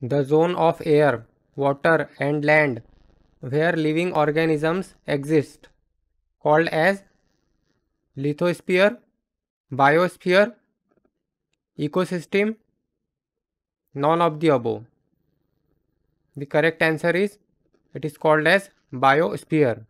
the zone of air, water and land where living organisms exist called as lithosphere, biosphere, ecosystem, none of the above. The correct answer is it is called as biosphere.